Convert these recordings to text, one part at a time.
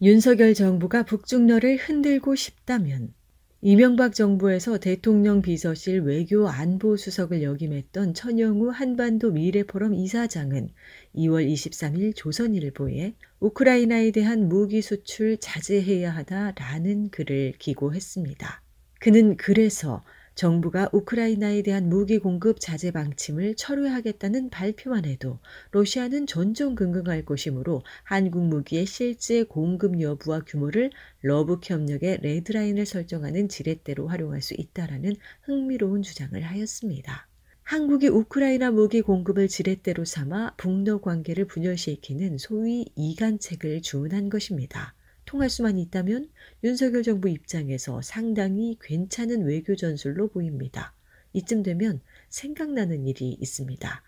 윤석열 정부가 북중러를 흔들고 싶다면 이명박 정부에서 대통령 비서실 외교 안보 수석을 역임했던 천영우 한반도 미래포럼 이사장은 2월 23일 조선일보에 우크라이나에 대한 무기 수출 자제해야 하다라는 글을 기고했습니다. 그는 그래서 정부가 우크라이나에 대한 무기 공급 자제 방침을 철회하겠다는 발표만 해도 러시아는 전전긍긍할 것이므로 한국 무기의 실제 공급 여부와 규모를 러브 협력의 레드라인을 설정하는 지렛대로 활용할 수 있다라는 흥미로운 주장을 하였습니다. 한국이 우크라이나 무기 공급을 지렛대로 삼아 북러 관계를 분열시키는 소위 이간책을 주문한 것입니다. 통할 수만 있다면 윤석열 정부 입장에서 상당히 괜찮은 외교 전술로 보입니다. 이쯤 되면 생각나는 일이 있습니다.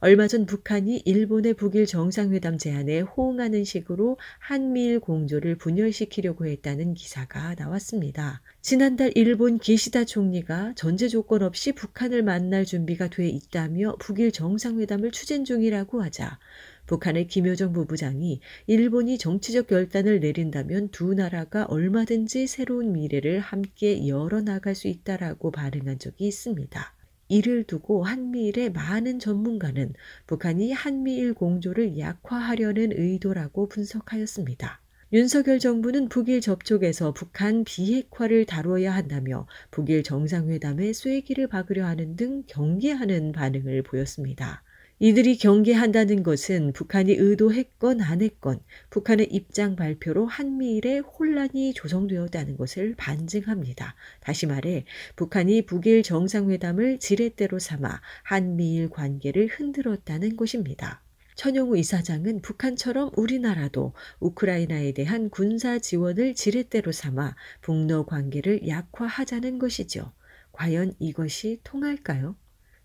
얼마 전 북한이 일본의 북일 정상회담 제안에 호응하는 식으로 한미일 공조를 분열시키려고 했다는 기사가 나왔습니다. 지난달 일본 기시다 총리가 전제 조건 없이 북한을 만날 준비가 돼 있다며 북일 정상회담을 추진 중이라고 하자 북한의 김여정 부부장이 일본이 정치적 결단을 내린다면 두 나라가 얼마든지 새로운 미래를 함께 열어나갈 수 있다라고 반응한 적이 있습니다. 이를 두고 한미일의 많은 전문가는 북한이 한미일 공조를 약화하려는 의도라고 분석하였습니다. 윤석열 정부는 북일 접촉에서 북한 비핵화를 다루어야 한다며 북일 정상회담의쇠기를 박으려 하는 등 경계하는 반응을 보였습니다. 이들이 경계한다는 것은 북한이 의도했건 안 했건 북한의 입장 발표로 한미일의 혼란이 조성되었다는 것을 반증합니다. 다시 말해 북한이 북일 정상회담을 지렛대로 삼아 한미일 관계를 흔들었다는 것입니다. 천용우 이사장은 북한처럼 우리나라도 우크라이나에 대한 군사 지원을 지렛대로 삼아 북러 관계를 약화하자는 것이죠. 과연 이것이 통할까요?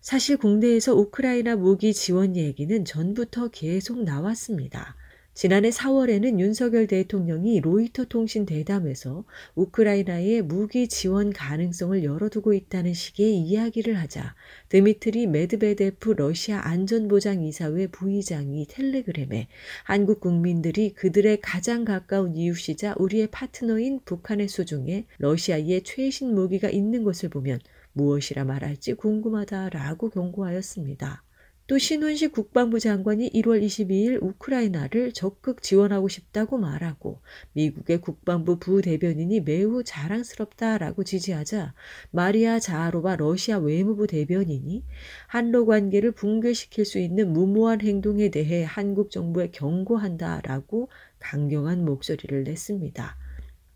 사실 국내에서 우크라이나 무기 지원 얘기는 전부터 계속 나왔습니다. 지난해 4월에는 윤석열 대통령이 로이터 통신 대담에서 우크라이나의 무기 지원 가능성을 열어두고 있다는 식의 이야기를 하자 드미트리 메드베데프 러시아 안전보장이사회 부의장이 텔레그램에 한국 국민들이 그들의 가장 가까운 이웃이자 우리의 파트너인 북한의 수중에 러시아의 최신 무기가 있는 것을 보면 무엇이라 말할지 궁금하다라고 경고하였습니다. 또신훈시 국방부 장관이 1월 22일 우크라이나를 적극 지원하고 싶다고 말하고 미국의 국방부 부대변인이 매우 자랑스럽다라고 지지하자 마리아 자아로바 러시아 외무부 대변인이 한로 관계를 붕괴시킬 수 있는 무모한 행동에 대해 한국 정부에 경고한다라고 강경한 목소리를 냈습니다.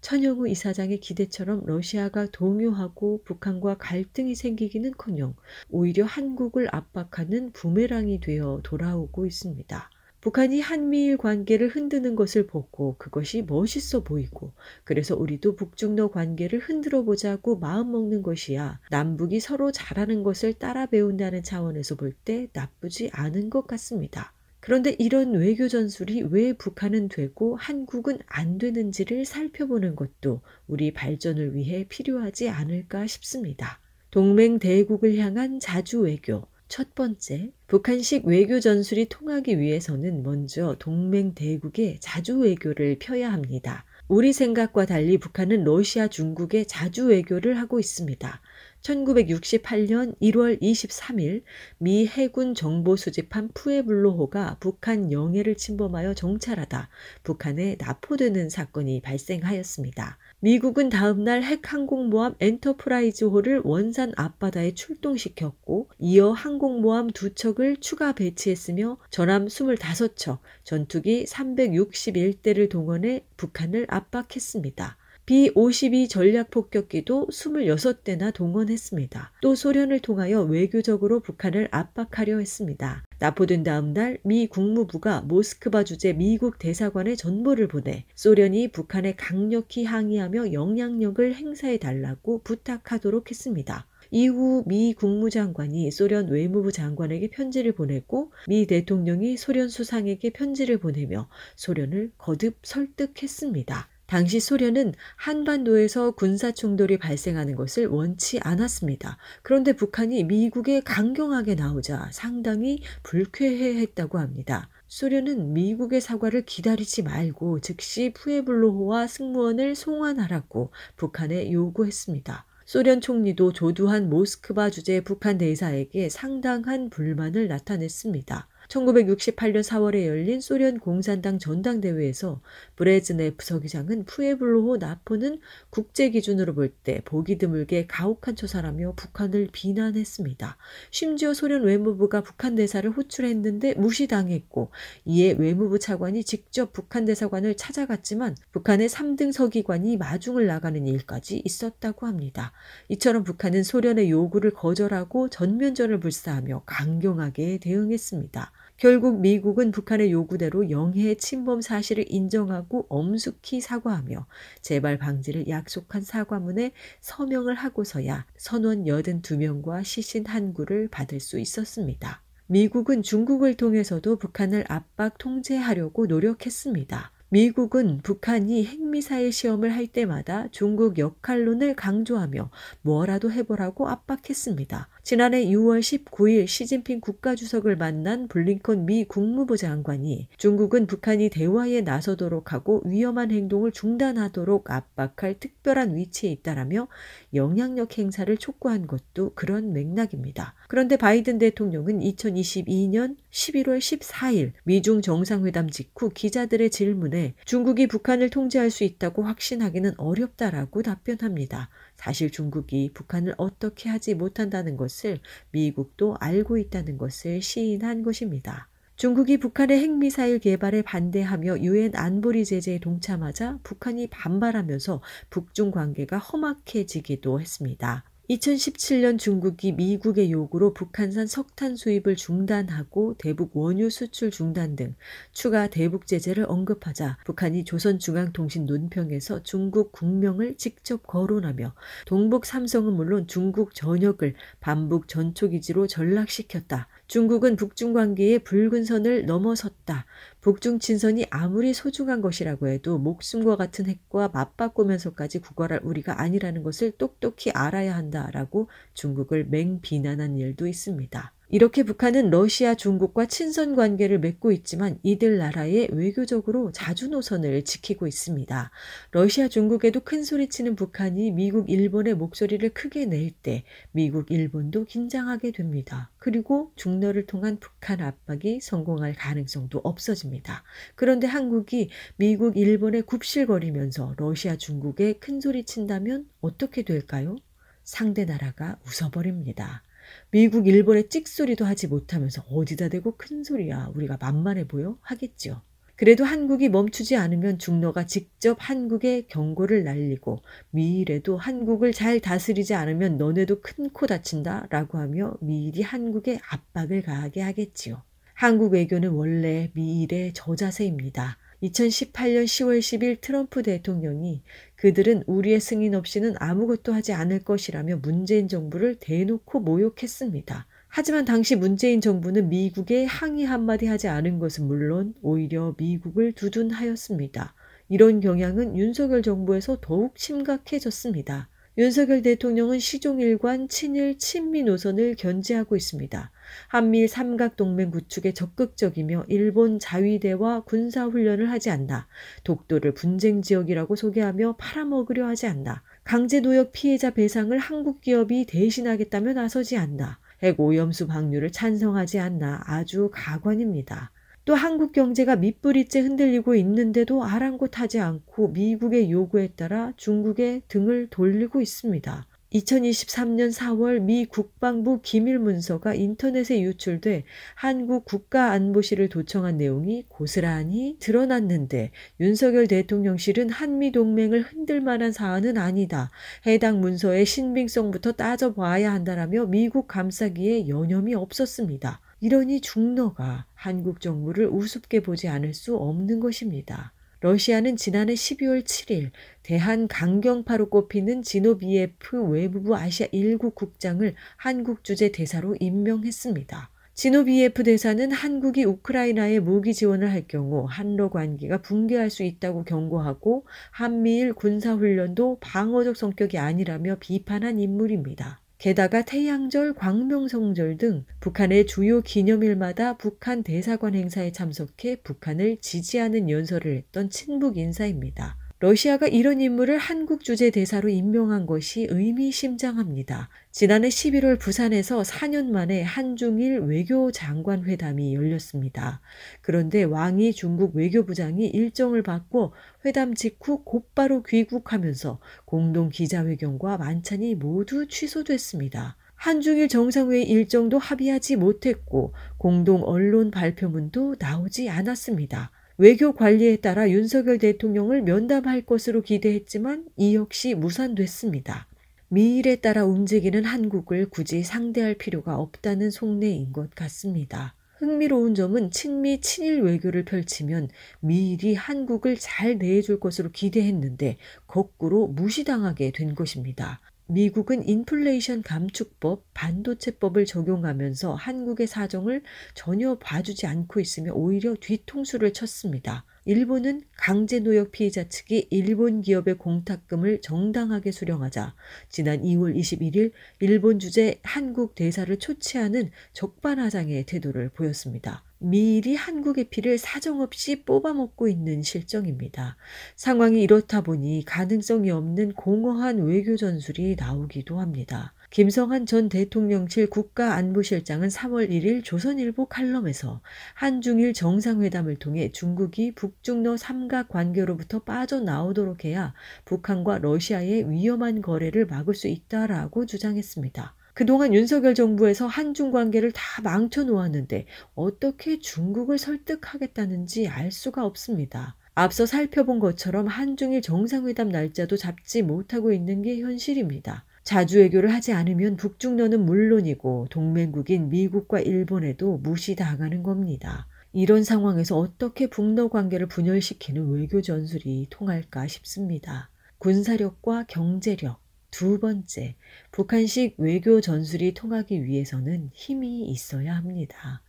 천영우 이사장의 기대처럼 러시아가 동요하고 북한과 갈등이 생기기는커녕 오히려 한국을 압박하는 부메랑이 되어 돌아오고 있습니다. 북한이 한미일 관계를 흔드는 것을 보고 그것이 멋있어 보이고 그래서 우리도 북중러 관계를 흔들어 보자고 마음먹는 것이야 남북이 서로 잘하는 것을 따라 배운다는 차원에서 볼 때 나쁘지 않은 것 같습니다. 그런데 이런 외교 전술이 왜 북한은 되고 한국은 안 되는지를 살펴보는 것도 우리 발전을 위해 필요하지 않을까 싶습니다. 동맹 대국을 향한 자주 외교. 첫 번째, 북한식 외교 전술이 통하기 위해서는 먼저 동맹 대국의 자주 외교를 펴야 합니다. 우리 생각과 달리 북한은 러시아, 중국의 자주 외교를 하고 있습니다. 1968년 1월 23일 미 해군 정보 수집한 푸에블로호가 북한 영해를 침범하여 정찰하다 북한에 납포되는 사건이 발생하였습니다. 미국은 다음날 핵항공모함 엔터프라이즈호를 원산 앞바다에 출동시켰고 이어 항공모함 두 척을 추가 배치했으며 전함 25척, 전투기 361대를 동원해 북한을 압박했습니다. B-52 전략폭격기도 26대나 동원했습니다. 또 소련을 통하여 외교적으로 북한을 압박하려 했습니다. 납포된 다음 날 미 국무부가 모스크바 주재 미국 대사관에 전보를 보내 소련이 북한에 강력히 항의하며 영향력을 행사해 달라고 부탁하도록 했습니다. 이후 미 국무장관이 소련 외무부 장관에게 편지를 보냈고 미 대통령이 소련 수상에게 편지를 보내며 소련을 거듭 설득했습니다. 당시 소련은 한반도에서 군사 충돌이 발생하는 것을 원치 않았습니다. 그런데 북한이 미국에 강경하게 나오자 상당히 불쾌해했다고 합니다. 소련은 미국의 사과를 기다리지 말고 즉시 푸에블로호와 승무원을 송환하라고 북한에 요구했습니다. 소련 총리도 조두한 모스크바 주재 북한 대사에게 상당한 불만을 나타냈습니다. 1968년 4월에 열린 소련 공산당 전당대회에서 브레즈네프 서기장은 푸에블로호 나포는 국제 기준으로 볼 때 보기 드물게 가혹한 처사라며 북한을 비난했습니다. 심지어 소련 외무부가 북한 대사를 호출했는데 무시당했고 이에 외무부 차관이 직접 북한 대사관을 찾아갔지만 북한의 3등 서기관이 마중을 나가는 일까지 있었다고 합니다. 이처럼 북한은 소련의 요구를 거절하고 전면전을 불사하며 강경하게 대응했습니다. 결국 미국은 북한의 요구대로 영해 침범 사실을 인정하고 엄숙히 사과하며 재발 방지를 약속한 사과문에 서명을 하고서야 선원 82명과 시신 한 구를 받을 수 있었습니다. 미국은 중국을 통해서도 북한을 압박 통제하려고 노력했습니다. 미국은 북한이 핵미사일 시험을 할 때마다 중국 역할론을 강조하며 뭐라도 해보라고 압박했습니다. 지난해 6월 19일 시진핑 국가주석을 만난 블링컨 미 국무부 장관이 중국은 북한이 대화에 나서도록 하고 위험한 행동을 중단하도록 압박할 특별한 위치에 있다라며 영향력 행사를 촉구한 것도 그런 맥락입니다. 그런데 바이든 대통령은 2022년 11월 14일 미중 정상회담 직후 기자들의 질문에 중국이 북한을 통제할 수 있다고 확신하기는 어렵다라고 답변합니다. 사실 중국이 북한을 어떻게 하지 못한다는 것을 미국도 알고 있다는 것을 시인한 것입니다. 중국이 북한의 핵미사일 개발에 반대하며 유엔 안보리 제재에 동참하자 북한이 반발하면서 북중 관계가 험악해지기도 했습니다. 2017년 중국이 미국의 요구로 북한산 석탄 수입을 중단하고 대북 원유 수출 중단 등 추가 대북 제재를 언급하자 북한이 조선중앙통신 논평에서 중국 국명을 직접 거론하며 동북 삼성은 물론 중국 전역을 반북 전초기지로 전락시켰다. 중국은 북중 관계의 붉은 선을 넘어섰다. 북중 친선이 아무리 소중한 것이라고 해도 목숨과 같은 핵과 맞바꾸면서까지 구걸할 우리가 아니라는 것을 똑똑히 알아야 한다라고 중국을 맹비난한 일도 있습니다. 이렇게 북한은 러시아, 중국과 친선 관계를 맺고 있지만 이들 나라의 외교적으로 자주 노선을 지키고 있습니다. 러시아, 중국에도 큰 소리치는 북한이 미국, 일본의 목소리를 크게 낼 때 미국, 일본도 긴장하게 됩니다. 그리고 중러를 통한 북한 압박이 성공할 가능성도 없어집니다. 그런데 한국이 미국, 일본에 굽실거리면서 러시아, 중국에 큰 소리 친다면 어떻게 될까요? 상대 나라가 웃어버립니다. 미국, 일본의 찍소리도 하지 못하면서 어디다 대고 큰 소리야. 우리가 만만해 보여? 하겠지요. 그래도 한국이 멈추지 않으면 중러가 직접 한국에 경고를 날리고 미일에도 한국을 잘 다스리지 않으면 너네도 큰 코 다친다 라고 하며 미일이 한국에 압박을 가하게 하겠지요. 한국 외교는 원래 미일의 저자세입니다. 2018년 10월 10일 트럼프 대통령이 그들은 우리의 승인 없이는 아무것도 하지 않을 것이라며 문재인 정부를 대놓고 모욕했습니다. 하지만 당시 문재인 정부는 미국에 항의 한마디 하지 않은 것은 물론 오히려 미국을 두둔하였습니다. 이런 경향은 윤석열 정부에서 더욱 심각해졌습니다. 윤석열 대통령은 시종일관 친일 친미 노선을 견지하고 있습니다. 한미 삼각동맹 구축에 적극적이며 일본 자위대와 군사훈련을 하지 않나, 독도를 분쟁지역이라고 소개하며 팔아먹으려 하지 않나, 강제노역 피해자 배상을 한국 기업이 대신하겠다며 나서지 않나, 핵오염수 방류를 찬성하지 않나 아주 가관입니다. 또 한국 경제가 밑부리째 흔들리고 있는데도 아랑곳하지 않고 미국의 요구에 따라 중국의 등을 돌리고 있습니다. 2023년 4월 미 국방부 기밀 문서가 인터넷에 유출돼 한국 국가안보실을 도청한 내용이 고스란히 드러났는데 윤석열 대통령실은 한미 동맹을 흔들 만한 사안은 아니다. 해당 문서의 신빙성부터 따져봐야 한다라며 미국 감싸기에 여념이 없었습니다. 이러니 중노가 한국 정부를 우습게 보지 않을 수 없는 것입니다. 러시아는 지난해 12월 7일 대한 강경파로 꼽히는 진노비예프 외무부 아시아 1국 국장을 한국 주재 대사로 임명했습니다. 진노비예프 대사는 한국이 우크라이나에 무기 지원을 할 경우 한러 관계가 붕괴할 수 있다고 경고하고 한미일 군사훈련도 방어적 성격이 아니라며 비판한 인물입니다. 게다가 태양절, 광명성절 등 북한의 주요 기념일마다 북한 대사관 행사에 참석해 북한을 지지하는 연설을 했던 친북 인사입니다. 러시아가 이런 인물을 한국 주재 대사로 임명한 것이 의미심장합니다. 지난해 11월 부산에서 4년 만에 한중일 외교장관 회담이 열렸습니다. 그런데 왕이 중국 외교부장이 일정을 받고 회담 직후 곧바로 귀국하면서 공동 기자회견과 만찬이 모두 취소됐습니다. 한중일 정상회의 일정도 합의하지 못했고 공동 언론 발표문도 나오지 않았습니다. 외교 관리에 따라 윤석열 대통령을 면담할 것으로 기대했지만 이 역시 무산됐습니다. 미일에 따라 움직이는 한국을 굳이 상대할 필요가 없다는 속내인 것 같습니다. 흥미로운 점은 친미 친일 외교를 펼치면 미일이 한국을 잘 대해줄 것으로 기대했는데 거꾸로 무시당하게 된 것입니다. 미국은 인플레이션 감축법, 반도체법을 적용하면서 한국의 사정을 전혀 봐주지 않고 있으며 오히려 뒤통수를 쳤습니다. 일본은 강제 노역 피해자 측이 일본 기업의 공탁금을 정당하게 수령하자 지난 2월 21일 일본 주재 한국 대사를 초치하는 적반하장의 태도를 보였습니다. 미리 한국의 피를 사정없이 뽑아먹고 있는 실정입니다. 상황이 이렇다 보니 가능성이 없는 공허한 외교 전술이 나오기도 합니다. 김성한 전 대통령실 국가안보실장은 3월 1일 조선일보 칼럼에서 한중일 정상회담을 통해 중국이 북중러 삼각 관계로부터 빠져나오도록 해야 북한과 러시아의 위험한 거래를 막을 수 있다라고 주장했습니다. 그동안 윤석열 정부에서 한중 관계를 다 망쳐 놓았는데 어떻게 중국을 설득하겠다는지 알 수가 없습니다. 앞서 살펴본 것처럼 한중일 정상회담 날짜도 잡지 못하고 있는 게 현실입니다. 자주외교를 하지 않으면 북중러는 물론이고 동맹국인 미국과 일본에도 무시당하는 겁니다. 이런 상황에서 어떻게 북러 관계를 분열시키는 외교 전술이 통할까 싶습니다. 군사력과 경제력, 두 번째, 북한식 외교 전술이 통하기 위해서는 힘이 있어야 합니다.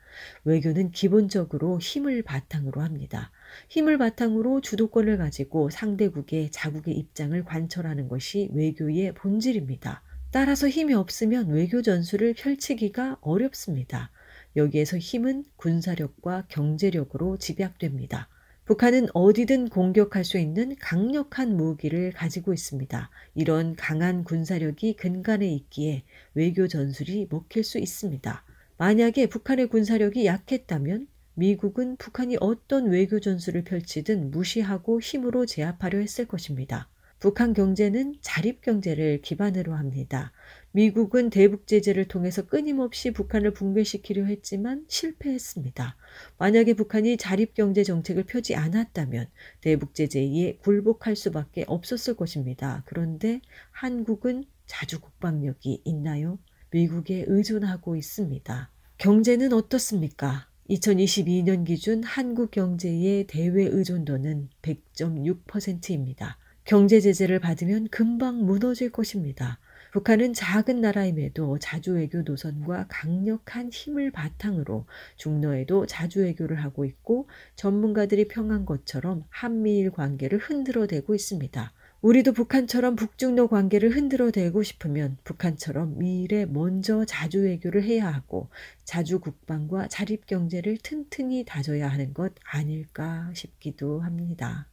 외교는 기본적으로 힘을 바탕으로 합니다. 힘을 바탕으로 주도권을 가지고 상대국의 자국의 입장을 관철하는 것이 외교의 본질입니다. 따라서 힘이 없으면 외교 전술을 펼치기가 어렵습니다. 여기에서 힘은 군사력과 경제력으로 집약됩니다. 북한은 어디든 공격할 수 있는 강력한 무기를 가지고 있습니다. 이런 강한 군사력이 근간에 있기에 외교 전술이 먹힐 수 있습니다. 만약에 북한의 군사력이 약했다면 미국은 북한이 어떤 외교 전술을 펼치든 무시하고 힘으로 제압하려 했을 것입니다. 북한 경제는 자립 경제를 기반으로 합니다. 미국은 대북 제재를 통해서 끊임없이 북한을 붕괴시키려 했지만 실패했습니다. 만약에 북한이 자립 경제 정책을 펴지 않았다면 대북 제재에 굴복할 수밖에 없었을 것입니다. 그런데 한국은 자주 국방력이 있나요? 미국에 의존하고 있습니다. 경제는 어떻습니까? 2022년 기준 한국 경제의 대외 의존도는 100.6%입니다. 경제 제재를 받으면 금방 무너질 것입니다. 북한은 작은 나라임에도 자주외교 노선과 강력한 힘을 바탕으로 중노에도 자주외교를 하고 있고 전문가들이 평한 것처럼 한미일 관계를 흔들어대고 있습니다. 우리도 북한처럼 북중노 관계를 흔들어대고 싶으면 북한처럼 미일에 먼저 자주 외교를 해야 하고 자주 국방과 자립 경제를 튼튼히 다져야 하는 것 아닐까 싶기도 합니다.